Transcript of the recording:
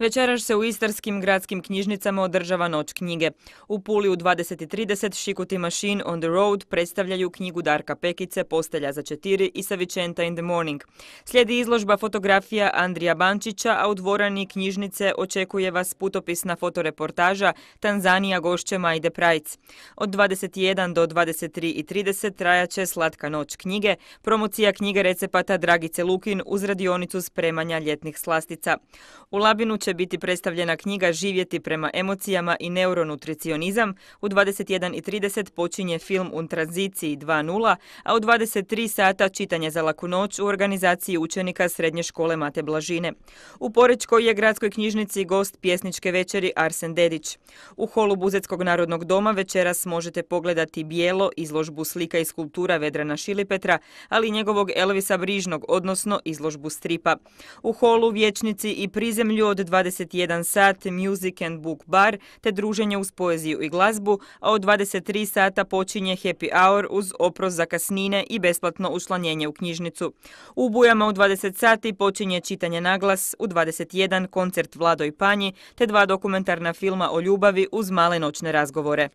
Večeraš se u istarskim gradskim knjižnicama održava noć knjige. U Puli u 20.30 Šikuti Machine on the Road predstavljaju knjigu Darka Pekice Postelja za četiri i Savičenta in the Morning. Slijedi izložba fotografija Andrija Bančića, a u dvorani knjižnice očekuje vas putopisna fotoreportaža Tanzanija gošće Majde Prajc. Od 21 do 23.30 trajaće Slatka noć knjige, promocija knjige recepata Dragice Lukin uz radionicu spremanja ljetnih slastica. U Labinu će biti predstavljena knjiga Živjeti prema emocijama i neuronutricionizam. U 21.30 počinje film U tranziciji 2.0, a u 23 sata čitanje za laku noć u organizaciji učenika Srednje škole Mate Blažine. U Porečkoj je gradskoj knjižnici gost pjesničke večeri Arsen Dedić. U holu Buzetskog narodnog doma večeras možete pogledati bijelo izložbu slika i skulptura Vedrana Šilipetra, ali i njegovog Elvisa Brižnog, odnosno izložbu stripa. U holu Vječnici i prizemlju od 20 21 sat Music and Book Bar te druženje uz poeziju i glazbu, a od 23 sata počinje Happy Hour uz oprost za kasnine i besplatno učlanjenje u knjižnicu. U Bujama u 20 sati počinje čitanje naglas, u 21 koncert Vlado i Panji te dva dokumentarna filma o ljubavi uz male noćne razgovore.